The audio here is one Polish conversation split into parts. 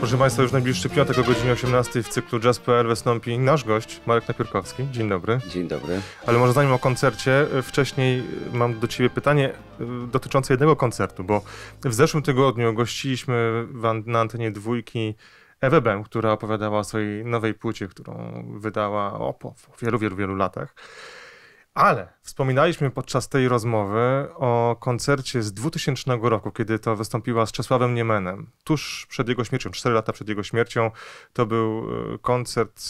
Proszę Państwa, już najbliższy piątek o godzinie 18 w cyklu Jazz.pl wystąpi nasz gość, Marek Napierkowski. Dzień dobry. Dzień dobry. Ale może zanim o koncercie, e, wcześniej mam do Ciebie pytanie e, dotyczące jednego koncertu, bo w zeszłym tygodniu gościliśmy na antenie dwójki Ewę Bem, która opowiadała o swojej nowej płycie, którą wydała o, po wielu, wielu, wielu latach. Ale wspominaliśmy podczas tej rozmowy o koncercie z 2000 roku, kiedy to wystąpiła z Czesławem Niemenem. Tuż przed jego śmiercią, 4 lata przed jego śmiercią, to był e, koncert,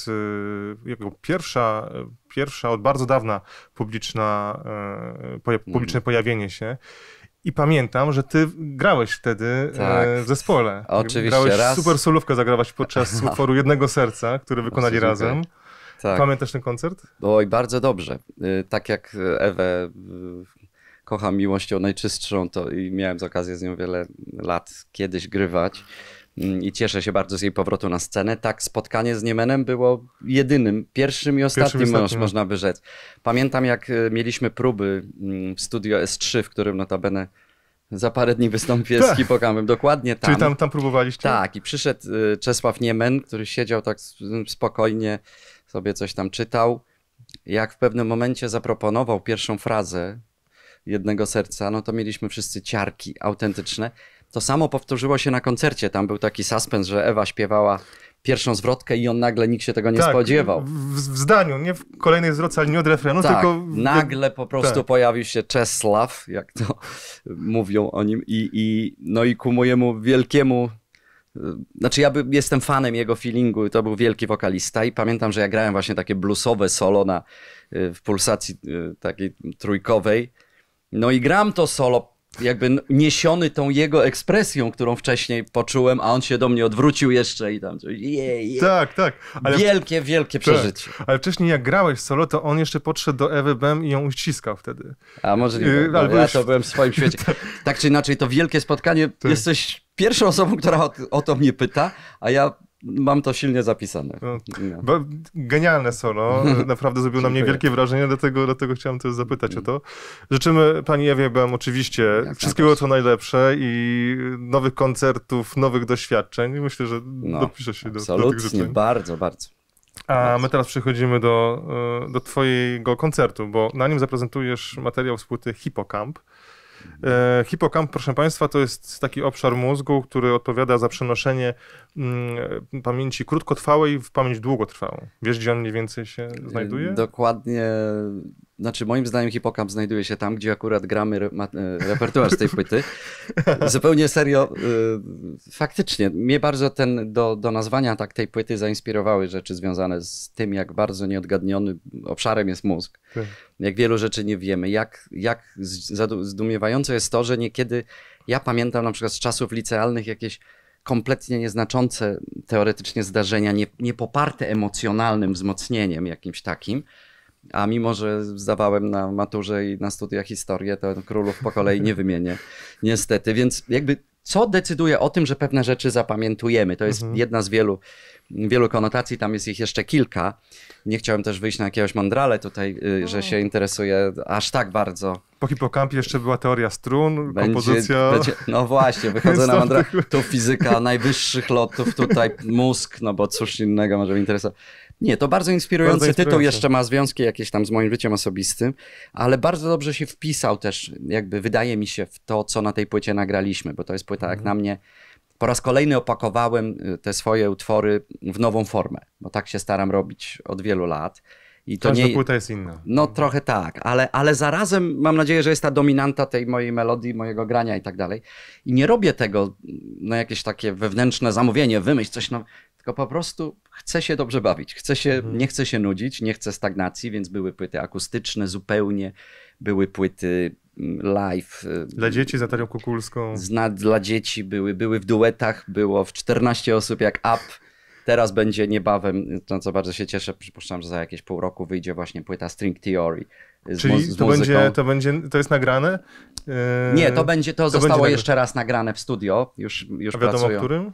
e, jego pierwsza, e, pierwsza od bardzo dawna publiczna, mm. publiczne pojawienie się. I pamiętam, że ty grałeś wtedy tak. w zespole. Oczywiście. Grałeś raz... super solówkę zagrałaś podczas no. utworu Jednego Serca, który wykonali Oczywiście. razem. Tak. Tak. Pamiętasz ten koncert? Oj, bardzo dobrze. Y, tak jak y, Ewę y, kocham miłością najczystszą, to i miałem z okazję z nią wiele lat kiedyś grywać mm, i cieszę się bardzo z jej powrotu na scenę. Tak, spotkanie z Niemenem było jedynym, pierwszym i ostatnim, pierwszym ostatnim. można by rzec. Pamiętam, jak mieliśmy próby mm, w studio S3, w którym notabene za parę dni wystąpię tak. z hipokamem, dokładnie tam. Czyli tam, tam próbowaliście? Tak, i przyszedł Czesław Niemen, który siedział tak spokojnie sobie coś tam czytał. Jak w pewnym momencie zaproponował pierwszą frazę jednego serca, no to mieliśmy wszyscy ciarki autentyczne. To samo powtórzyło się na koncercie. Tam był taki suspens, że Ewa śpiewała pierwszą zwrotkę i on nagle nikt się tego nie tak, spodziewał. W, w, zdaniu, nie w kolejnej zwrotce, ale nie od refrenu, tak, tylko. Nagle po prostu tak. pojawił się Czesław, jak to mówią o nim, i, i, no i ku mojemu wielkiemu znaczy ja by, jestem fanem jego feelingu i to był wielki wokalista i pamiętam, że ja grałem właśnie takie bluesowe solo na, y, w pulsacji y, takiej trójkowej. No i gram to solo jakby niesiony tą jego ekspresją, którą wcześniej poczułem, a on się do mnie odwrócił jeszcze i tam. Je, je. Tak, tak. Ale... Wielkie, wielkie tak. przeżycie. Tak. Ale wcześniej jak grałeś solo, to on jeszcze podszedł do Ewy Bem i ją uściskał wtedy. A może nie. Y, albo ja już... to byłem w swoim świecie. tak. tak czy inaczej, to wielkie spotkanie. Tak. Jesteś pierwszą osobą, która o, o to mnie pyta, a ja Mam to silnie zapisane. No, genialne solo, no. naprawdę zrobiło na mnie wielkie wrażenie, dlatego, dlatego chciałem też zapytać o to. Mm. Życzymy pani Ewie Bem oczywiście Jak wszystkiego co najlepsze i nowych koncertów, nowych doświadczeń. Myślę, że no, się do, do tych życzeń. bardzo, bardzo. A my teraz przechodzimy do, e, do twojego koncertu, bo na nim zaprezentujesz materiał z płyty Hippocamp. E, hipokamp, proszę Państwa, to jest taki obszar mózgu, który odpowiada za przenoszenie mm, pamięci krótkotrwałej w pamięć długotrwałą. Wiesz, gdzie on mniej więcej się znajduje? Dokładnie znaczy, moim zdaniem hipokamp znajduje się tam, gdzie akurat gramy re e, repertuar z tej płyty. Zupełnie serio, y faktycznie, mnie bardzo ten, do, do nazwania tak tej płyty zainspirowały rzeczy związane z tym, jak bardzo nieodgadniony obszarem jest mózg. Tak. Jak wielu rzeczy nie wiemy, jak, jak zdumiewające jest to, że niekiedy ja pamiętam na przykład z czasów licealnych jakieś kompletnie nieznaczące teoretycznie zdarzenia, nie, nie poparte emocjonalnym wzmocnieniem jakimś takim, a mimo, że zdawałem na maturze i na studiach historię, to królów po kolei nie wymienię. Niestety, więc jakby co decyduje o tym, że pewne rzeczy zapamiętujemy? To jest mhm. jedna z wielu wielu konotacji, tam jest ich jeszcze kilka. Nie chciałem też wyjść na jakiegoś mandrale tutaj, y, no. że się interesuje aż tak bardzo. Po hipokampie jeszcze była teoria strun, będzie, kompozycja. Będzie, no właśnie, wychodzę na mandrale, Tu fizyka najwyższych lotów, tutaj mózg, no bo cóż innego może mnie interesować. Nie, to bardzo inspirujący, bardzo inspirujący tytuł, jeszcze ma związki jakieś tam z moim życiem osobistym, ale bardzo dobrze się wpisał też, jakby wydaje mi się, w to, co na tej płycie nagraliśmy, bo to jest płyta, jak mhm. na mnie, po raz kolejny opakowałem y, te swoje utwory w nową formę, bo tak się staram robić od wielu lat. I to Każda nie... płyta jest inna. No trochę tak, ale, ale zarazem mam nadzieję, że jest ta dominanta tej mojej melodii, mojego grania i tak dalej. I nie robię tego na no, jakieś takie wewnętrzne zamówienie, wymyśl coś nowego, tylko po prostu chcę się dobrze bawić. Chcę się, mhm. Nie chcę się nudzić, nie chcę stagnacji, więc były płyty akustyczne zupełnie, były płyty live. Y, dla dzieci z Atarią Kukulską. Zna, dla dzieci były, były w duetach, było w 14 osób jak up. Teraz będzie niebawem, to co bardzo się cieszę, przypuszczam, że za jakieś pół roku wyjdzie właśnie płyta String Theory. Y, z Czyli mu- z to, muzyką. będzie, to będzie, to jest nagrane? nie, to yy, będzie, to, to zostało będzie jeszcze raz nagrane w studio. Już, już A wiadomo pracują. którym?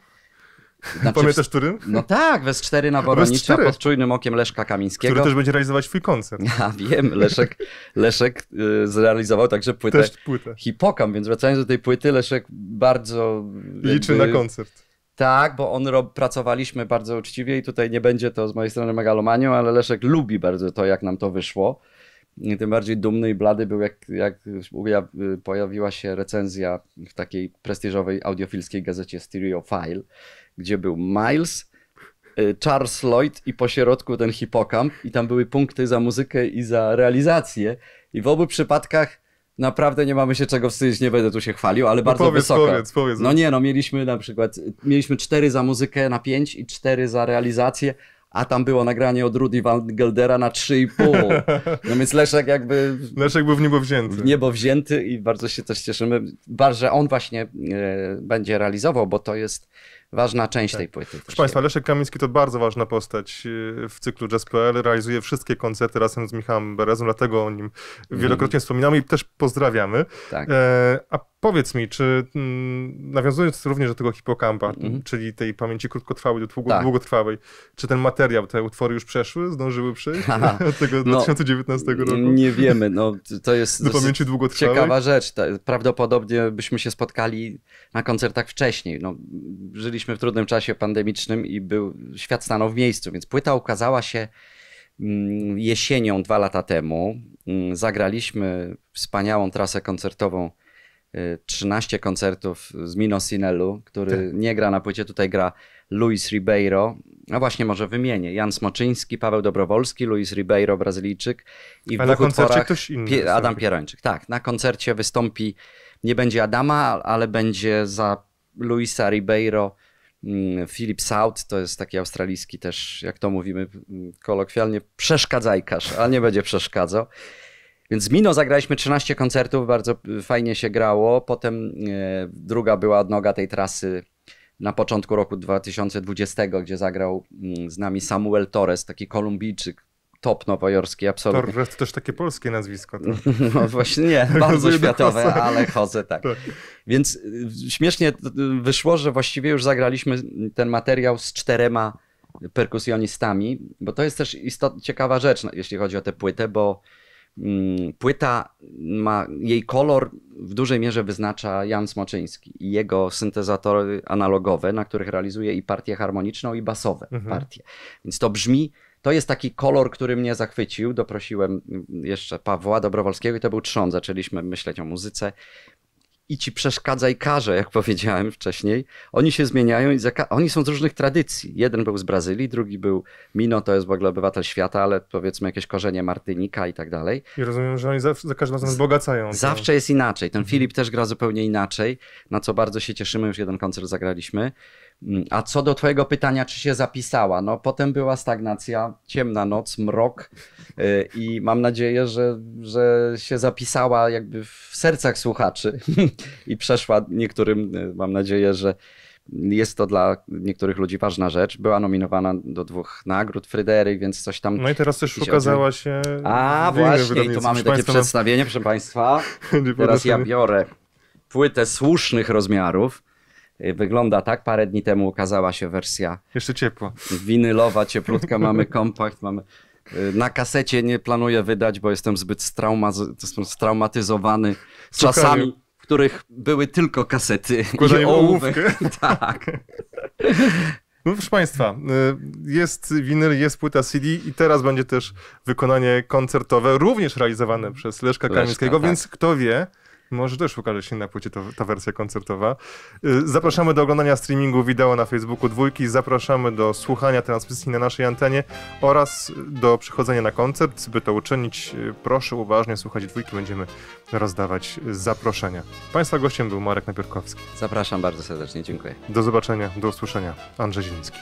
Znaczy, Pamiętasz którym? No tak, Wes cztery na Woronicza pod czujnym okiem Leszka Kamińskiego. Który też będzie realizować swój koncert. Ja wiem, Leszek, Leszek y, zrealizował także płytę, też płytę Hipokam, więc wracając do tej płyty, Leszek bardzo... Liczy jakby... na koncert. Tak, bo on rob, pracowaliśmy bardzo uczciwie i tutaj nie będzie to z mojej strony megalomanią, ale Leszek lubi bardzo to, jak nam to wyszło. I tym bardziej dumny i blady był, jak, jak pojawiła się recenzja w takiej prestiżowej audiofilskiej gazecie Stereo File, gdzie był Miles, y, Charles Lloyd i pośrodku ten hipokamp i tam były punkty za muzykę i za realizację i w obu przypadkach naprawdę nie mamy się czego wstydzić, nie będę tu się chwalił, ale no bardzo powiedz, wysoko. Powiedz, powiedz. No nie, no mieliśmy na przykład, mieliśmy cztery za muzykę na pięć i cztery za realizację, a tam było nagranie od Rudy Van Geldera na 3,5. No więc Leszek jakby... Leszek był w niebo wzięty. W niebo wzięty i bardzo się też cieszymy, że on właśnie e, będzie realizował, bo to jest ważna część tak. tej płyty. Proszę Państwa, Leszek Kamiński to bardzo ważna postać e, w cyklu Jazz.pl. Realizuje wszystkie koncerty razem z Michałem Berezem, dlatego o nim mhm. wielokrotnie mm. wspominamy i też pozdrawiamy. Tak. E, a powiedz mi, czy m, mm, nawiązując również do tego hipokampa, mm. czyli tej pamięci krótkotrwałej do tak. długotrwałej, czy ten materiał, te utwory już przeszły, zdążyły przejść od tego no, 2019 roku? Nie wiemy, no to jest do pamięci długotrwałej. ciekawa rzecz. Prawdopodobnie byśmy się spotkali na koncertach wcześniej. No, żyliśmy byliśmy w trudnym czasie pandemicznym i był, świat stanął w miejscu, więc płyta ukazała się mm, jesienią dwa lata temu. Mm, zagraliśmy wspaniałą trasę koncertową 13 y, koncertów z Mino Sinelu, który tak. nie gra na płycie, tutaj gra Luis Ribeiro. No właśnie, może wymienię. Jan Smoczyński, Paweł Dobrowolski, Luis Ribeiro, Brazylijczyk. I A na koncercie ktoś inny. Adam Pierończyk, tak. Na koncercie wystąpi, nie będzie Adama, ale będzie za Luisa Ribeiro Mm, Philip South to jest taki australijski też, jak to mówimy mm, kolokwialnie, przeszkadzajkarz, a nie będzie przeszkadzał. Więc z Mino zagraliśmy 13 koncertów, bardzo fajnie się grało. Potem e, druga była odnoga tej trasy na początku roku 2020, gdzie zagrał mm, z nami Samuel Torres, taki Kolumbijczyk, top nowojorski, absolutnie. Torres to też takie polskie nazwisko. Tak? No właśnie nie, bardzo światowe, ale chodzę tak. tak. Więc y, śmiesznie y, wyszło, że właściwie już zagraliśmy ten materiał z czterema perkusjonistami, bo to jest też istot, ciekawa rzecz, no, jeśli chodzi o tę płytę, bo mm, płyta ma, jej kolor w dużej mierze wyznacza Jan Smoczyński i jego syntezatory analogowe, na których realizuje i partię harmoniczną i basowe mhm. partie. Więc to brzmi to jest taki kolor, który mnie zachwycił. Doprosiłem mm, jeszcze Pawła Dobrowolskiego i to był trzon. Zaczęliśmy myśleć o muzyce i ci przeszkadza i karze, jak powiedziałem wcześniej. Oni się zmieniają i oni są z różnych tradycji. Jeden był z Brazylii, drugi był Mino, to jest w ogóle obywatel świata, ale powiedzmy jakieś korzenie Martynika i tak dalej. I rozumiem, że oni za, za każdym razem wzbogacają. Zawsze jest inaczej. Ten mhm. Filip też gra zupełnie inaczej, na co bardzo się cieszymy, już jeden koncert zagraliśmy. Mm, a co do Twojego pytania, czy się zapisała? No, potem była stagnacja, ciemna noc, mrok y, i mam nadzieję, że, że się zapisała jakby w sercach słuchaczy i przeszła niektórym. Y, mam nadzieję, że jest to dla niektórych ludzi ważna rzecz. Była nominowana do dwóch nagród Frydery, więc coś tam. No i teraz też ukazała się. A właśnie, tu mamy takie Państwa... przedstawienie, proszę Państwa. Teraz ja biorę płytę słusznych rozmiarów Y, wygląda tak. Parę dni temu ukazała się wersja. Jeszcze ciepła. Winylowa, cieplutka, mamy kompakt, mamy. Y, na kasecie nie planuję wydać, bo jestem zbyt straumatyzowany Słuchaj. czasami, w których były tylko kasety. i ołówek. ołówkę. tak. No proszę Państwa, y, jest winyl, jest płyta CD i teraz będzie też wykonanie koncertowe, również realizowane przez Leszka Leszka Kamińskiego, tak. więc kto wie, może też ukaże się na płycie to, ta wersja koncertowa. Y, zapraszamy do oglądania streamingu wideo na Facebooku Dwójki, zapraszamy do słuchania transmisji na naszej antenie oraz do przychodzenia na koncert. By to uczynić, y, proszę uważnie słuchać Dwójki, będziemy rozdawać zaproszenia. Państwa gościem był Marek Napierkowski. Zapraszam bardzo serdecznie, dziękuję. Do zobaczenia, do usłyszenia. Andrzej Zieliński.